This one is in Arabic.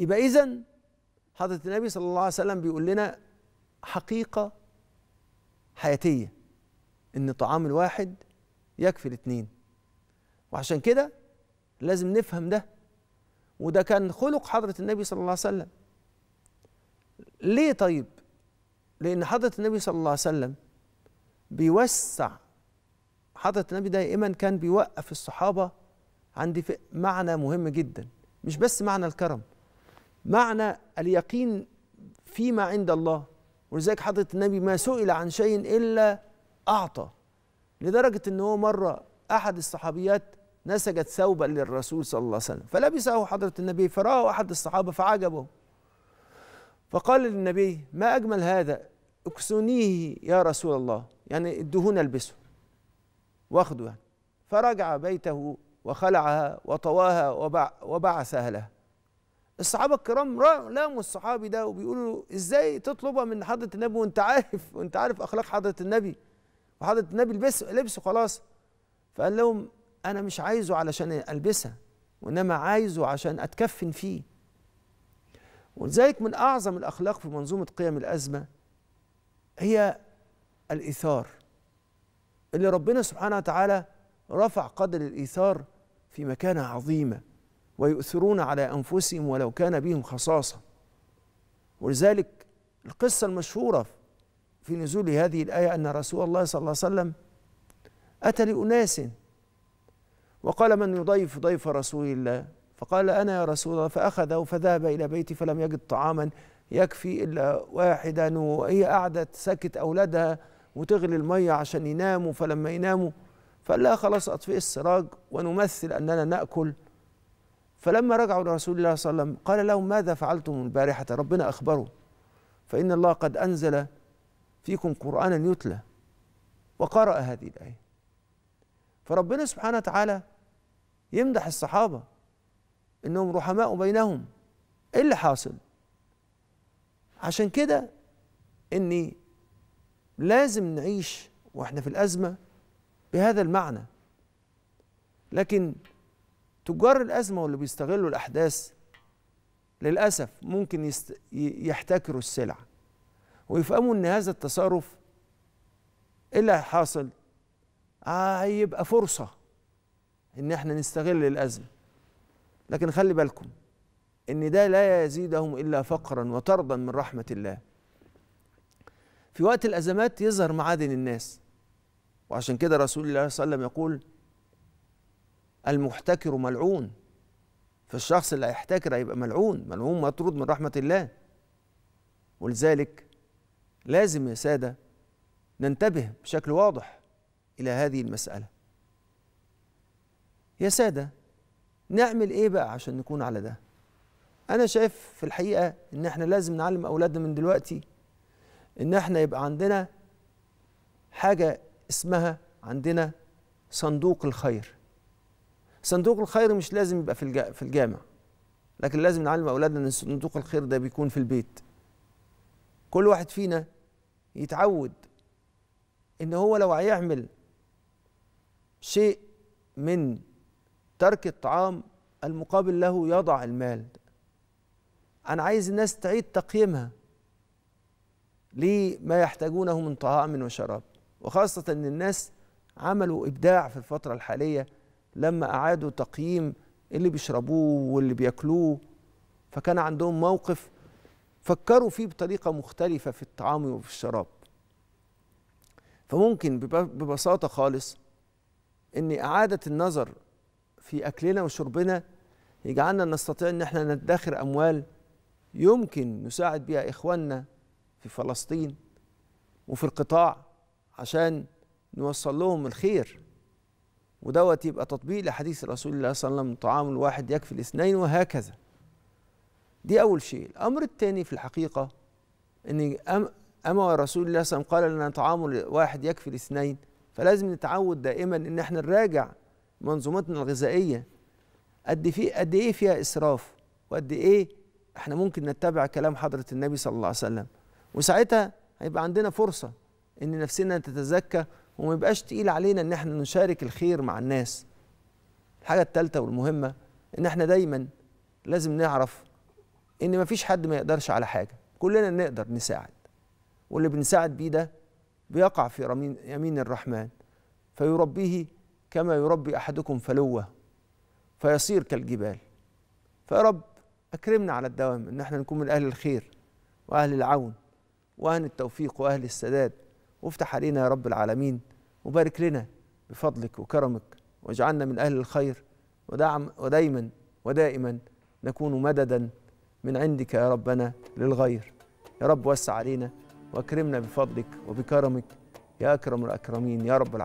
يبقى إذا حضرة النبي صلى الله عليه وسلم بيقول لنا حقيقة حياتية إن طعام الواحد يكفي الاثنين وعشان كده لازم نفهم ده وده كان خلق حضرة النبي صلى الله عليه وسلم ليه طيب لأن حضرة النبي صلى الله عليه وسلم بيوسع حضرة النبي دائما كان بيوقف الصحابة عند معنى مهم جدا مش بس معنى الكرم معنى اليقين فيما عند الله ولذلك حضرة النبي ما سئل عن شيء إلا أعطى لدرجة أن هو مرة أحد الصحابيات نسجت ثوبا للرسول صلى الله عليه وسلم فلبسه حضرة النبي فرآه أحد الصحابة فعجبه فقال للنبي ما أجمل هذا اكسونيه يا رسول الله يعني ادهون البسه واخده يعني فرجع بيته وخلعها وطواها وبعثها لها الصحابه الكرام لاموا الصحابي ده وبيقولوا ازاي تطلبها من حضره النبي وانت عارف وانت عارف اخلاق حضره النبي وحضره النبي لبس لبسه خلاص فقال لهم انا مش عايزه علشان البسها وانما عايزه عشان اتكفن فيه ولذلك من اعظم الاخلاق في منظومه قيم الازمه هي الايثار اللي ربنا سبحانه وتعالى رفع قدر الايثار في مكانه عظيمه ويؤثرون على أنفسهم ولو كان بهم خصاصة ولذلك القصة المشهورة في نزول هذه الآية أن رسول الله صلى الله عليه وسلم أتى لأناس وقال من يضيف ضيف رسول الله فقال أنا يا رسول الله فأخذه فذهب إلى بيتي فلم يجد طعاما يكفي إلا واحدا وهي قعدت سكت أولادها وتغلي المية عشان يناموا فلما يناموا فقال لها خلاص أطفئ السراج ونمثل أننا نأكل فلما رجعوا لرسول الله صلى الله عليه وسلم قال لهم ماذا فعلتم البارحة ربنا أخبره فإن الله قد أنزل فيكم قرآنا يتلى وقرأ هذه الآية فربنا سبحانه وتعالى يمدح الصحابة إنهم رحماء بينهم إيه اللي حاصل عشان كده إني لازم نعيش وإحنا في الأزمة بهذا المعنى لكن تجار الازمه واللي بيستغلوا الاحداث للاسف ممكن يست... يحتكروا السلع ويفهموا ان هذا التصرف ايه اللي حاصل آه، هيبقى آه فرصه ان احنا نستغل الازمه لكن خلي بالكم ان ده لا يزيدهم الا فقرا وطردا من رحمه الله في وقت الازمات يظهر معادن الناس وعشان كده رسول الله صلى الله عليه وسلم يقول المحتكر ملعون فالشخص اللي هيحتكر هيبقى ملعون ملعون مطرود من رحمة الله ولذلك لازم يا سادة ننتبه بشكل واضح إلى هذه المسألة يا سادة نعمل إيه بقى عشان نكون على ده أنا شايف في الحقيقة إن إحنا لازم نعلم أولادنا من دلوقتي إن إحنا يبقى عندنا حاجة اسمها عندنا صندوق الخير صندوق الخير مش لازم يبقى في في الجامع لكن لازم نعلم اولادنا ان صندوق الخير ده بيكون في البيت كل واحد فينا يتعود ان هو لو هيعمل شيء من ترك الطعام المقابل له يضع المال انا عايز الناس تعيد تقييمها لما يحتاجونه من طعام وشراب وخاصه ان الناس عملوا ابداع في الفتره الحاليه لما أعادوا تقييم اللي بيشربوه واللي بياكلوه فكان عندهم موقف فكروا فيه بطريقة مختلفة في الطعام وفي الشراب فممكن ببساطة خالص أن إعادة النظر في أكلنا وشربنا يجعلنا نستطيع أن احنا ندخر أموال يمكن نساعد بها إخواننا في فلسطين وفي القطاع عشان نوصل لهم الخير ودوت يبقى تطبيق لحديث رسول الله صلى الله عليه وسلم طعام الواحد يكفي الاثنين وهكذا دي أول شيء الأمر الثاني في الحقيقة أن أما رسول الله صلى الله عليه وسلم قال لنا طعام الواحد يكفي الاثنين فلازم نتعود دائما أن احنا نراجع منظومتنا الغذائية قد في قد إيه فيها إسراف وقد إيه احنا ممكن نتبع كلام حضرة النبي صلى الله عليه وسلم وساعتها هيبقى عندنا فرصة ان نفسنا تتزكى وما يبقاش تقيل علينا ان احنا نشارك الخير مع الناس الحاجه الثالثه والمهمه ان احنا دايما لازم نعرف ان مفيش حد ما يقدرش على حاجه كلنا نقدر نساعد واللي بنساعد بيه ده بيقع في يمين الرحمن فيربيه كما يربي احدكم فلوه فيصير كالجبال فيا رب اكرمنا على الدوام ان احنا نكون من اهل الخير واهل العون واهل التوفيق واهل السداد وافتح علينا يا رب العالمين وبارك لنا بفضلك وكرمك واجعلنا من أهل الخير ودعم ودايما ودائما نكون مددا من عندك يا ربنا للغير يا رب وسع علينا واكرمنا بفضلك وبكرمك يا أكرم الأكرمين يا رب العالمين